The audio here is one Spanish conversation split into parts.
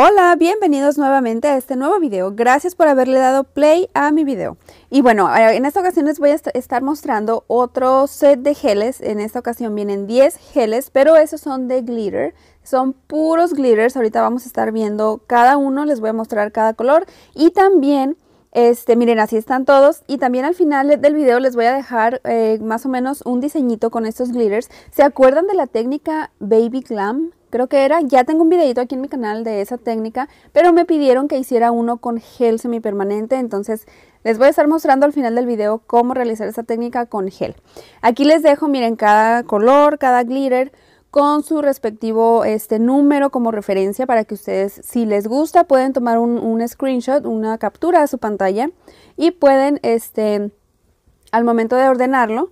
Hola, bienvenidos nuevamente a este nuevo video. Gracias por haberle dado play a mi video. Y bueno, eh, en esta ocasión les voy a estar mostrando otro set de geles. En esta ocasión vienen 10 geles, pero esos son de glitter. Son puros glitters. Ahorita vamos a estar viendo cada uno. Les voy a mostrar cada color. Y también... Este, miren, así están todos. Y también al final del video les voy a dejar eh, más o menos un diseñito con estos glitters. ¿Se acuerdan de la técnica Baby Glam? creo que era, ya tengo un videito aquí en mi canal de esa técnica, pero me pidieron que hiciera uno con gel semipermanente, entonces les voy a estar mostrando al final del video cómo realizar esa técnica con gel. Aquí les dejo, miren, cada color, cada glitter con su respectivo este, número como referencia para que ustedes, si les gusta, pueden tomar un, screenshot, una captura de su pantalla y pueden, este, al momento de ordenarlo,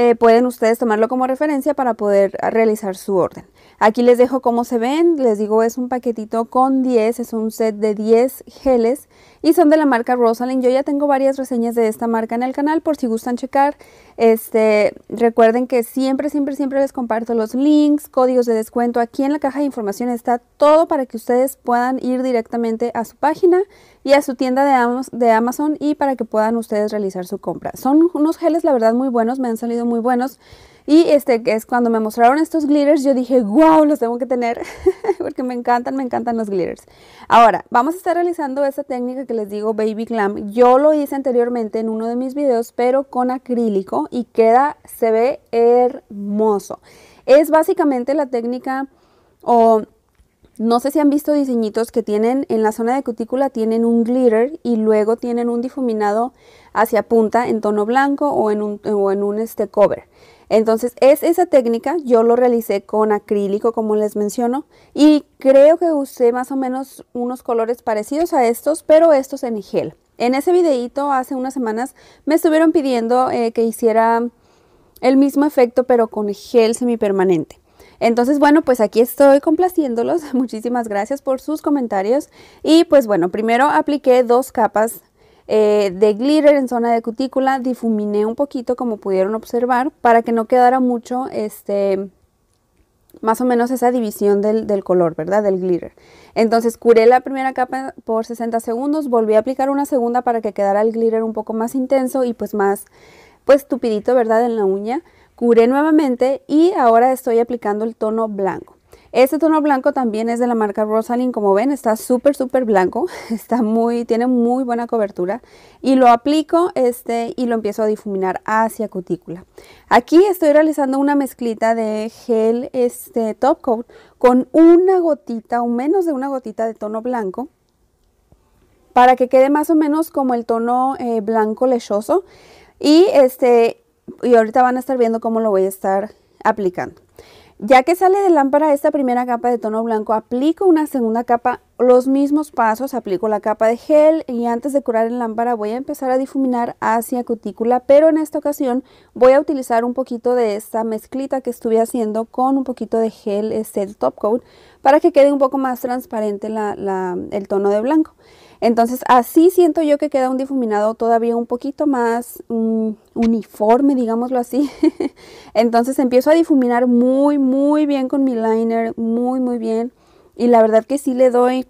eh, pueden ustedes tomarlo como referencia para poder ah, realizar su orden. Aquí les dejo cómo se ven, les digo es un paquetito con 10, es un set de 10 geles y son de la marca Rosalind. Yo ya tengo varias reseñas de esta marca en el canal por si gustan checar. Este, recuerden que siempre, siempre, siempre les comparto los links, códigos de descuento. Aquí en la caja de información está todo para que ustedes puedan ir directamente a su página y a su tienda de, de Amazon y para que puedan ustedes realizar su compra. Son unos geles, la verdad, muy buenos, me han salido muy buenos. Y este es cuando me mostraron estos glitters, yo dije, wow, los tengo que tener, porque me encantan, me encantan los glitters. Ahora, vamos a estar realizando esta técnica que les digo, Baby Glam. Yo lo hice anteriormente en uno de mis videos, pero con acrílico y queda, se ve hermoso. Es básicamente la técnica o... No sé si han visto diseñitos que tienen en la zona de cutícula, tienen un glitter y luego tienen un difuminado hacia punta en tono blanco o en un, en un este cover. Entonces es esa técnica, yo lo realicé con acrílico como les menciono y creo que usé más o menos unos colores parecidos a estos, pero estos en gel. En ese videito hace unas semanas me estuvieron pidiendo eh, que hiciera el mismo efecto pero con gel semipermanente. Entonces, bueno, pues aquí estoy complaciéndolos. Muchísimas gracias por sus comentarios. Y pues bueno, primero apliqué dos capas eh, de glitter en zona de cutícula, difuminé un poquito como pudieron observar para que no quedara mucho este más o menos esa división del, del, color, ¿verdad? Del glitter. Entonces curé la primera capa por 60 segundos, volví a aplicar una segunda para que quedara el glitter un poco más intenso y pues más pues tupidito, ¿verdad? En la uña curé nuevamente y ahora estoy aplicando el tono blanco. Este tono blanco también es de la marca Rosalind, como ven está súper súper blanco, está muy, tiene muy buena cobertura y lo aplico este, y lo empiezo a difuminar hacia cutícula. Aquí estoy realizando una mezclita de gel este, top coat con una gotita o menos de una gotita de tono blanco para que quede más o menos como el tono eh, blanco lechoso y este y ahorita van a estar viendo cómo lo voy a estar aplicando. Ya que sale de lámpara esta primera capa de tono blanco, aplico una segunda capa, los mismos pasos, aplico la capa de gel y antes de curar en lámpara voy a empezar a difuminar hacia cutícula, pero en esta ocasión voy a utilizar un poquito de esta mezclita que estuve haciendo con un poquito de gel, este el top coat, para que quede un poco más transparente el tono de blanco. Entonces así siento yo que queda un difuminado todavía un poquito más mm, uniforme, digámoslo así. Entonces empiezo a difuminar muy, muy bien con mi liner, muy, muy bien. Y la verdad que sí le doy,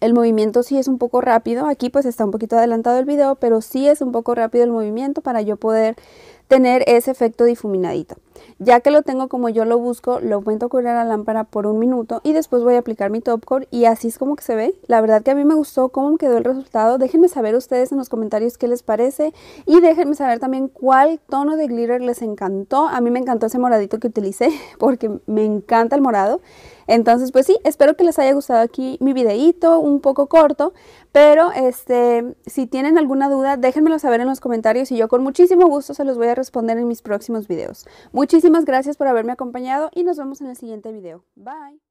el movimiento sí es un poco rápido. Aquí pues está un poquito adelantado el video, pero sí es un poco rápido el movimiento para yo poder tener ese efecto difuminadito. Ya que lo tengo como yo lo busco, lo cuento a cubrir la lámpara por un minuto y después voy a aplicar mi top coat y así es como que se ve. La verdad que a mí me gustó cómo quedó el resultado. Déjenme saber ustedes en los comentarios qué les parece y déjenme saber también cuál tono de glitter les encantó. A mí me encantó ese moradito que utilicé porque me encanta el morado. Entonces, pues sí, espero que les haya gustado aquí mi videito, un poco corto, pero este, si tienen alguna duda, déjenmelo saber en los comentarios y yo con muchísimo gusto se los voy a responder en mis próximos videos. Muy Muchísimas gracias por haberme acompañado y nos vemos en el siguiente video. Bye.